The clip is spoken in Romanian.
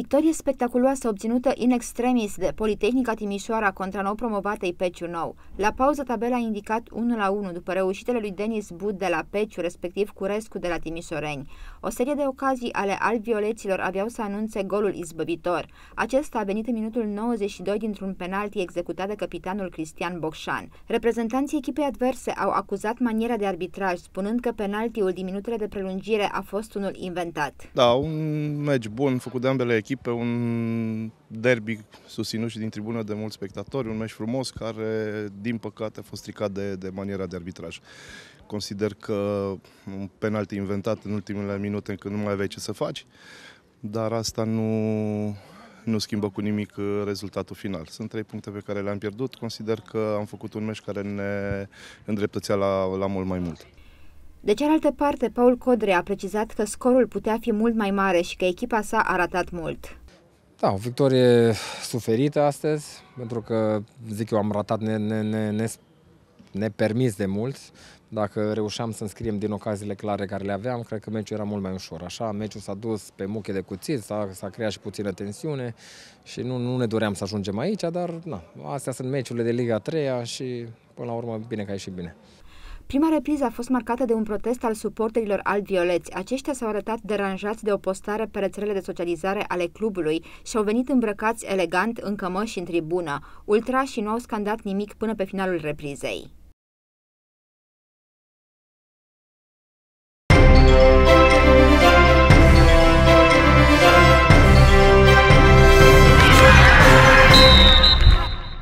Victorie spectaculoasă obținută in extremis de Politehnica Timișoara contra nou promovatei Peciu Nou. La pauză tabela a indicat 1 la 1 după reușitele lui Denis Bud de la Peciu, respectiv Curescu de la Timișoreni. O serie de ocazii ale albvioleților aveau să anunțe golul izbăvitor. Acesta a venit în minutul 92 dintr-un penalti executat de capitanul Cristian Bocșan. Reprezentanții echipei adverse au acuzat maniera de arbitraj, spunând că penaltiul din minutele de prelungire a fost unul inventat. Da, un meci bun făcut de ambele echipe, un derby susținut și din tribună de mulți spectatori, un meci frumos care, din păcate, a fost stricat de, de maniera de arbitraj. Consider că un penalti inventat în ultimele minute când nu mai aveai ce să faci, dar asta nu, nu schimbă cu nimic uh, rezultatul final. Sunt trei puncte pe care le-am pierdut. Consider că am făcut un meci care ne îndreptățea la, la mult mai mult. De cealaltă parte, Paul Codre a precizat că scorul putea fi mult mai mare și că echipa sa a ratat mult. Da, o victorie suferită astăzi, pentru că, zic eu, am ratat ne, ne, ne, ne, nepermis de mult. Dacă reușeam să înscriem din ocaziile clare care le aveam, cred că meciul era mult mai ușor. Așa, meciul s-a dus pe muche de cuțit, s-a, creat și puțină tensiune și nu, nu ne doream să ajungem aici, dar na, astea sunt meciurile de Liga 3 și până la urmă bine că a ieșit bine. Prima repriză a fost marcată de un protest al suporterilor alt-violeți. Aceștia s-au arătat deranjați de o postare pe rețelele de socializare ale clubului și au venit îmbrăcați elegant în cămăși în tribună. Ultrașii nu au scandat nimic până pe finalul reprizei.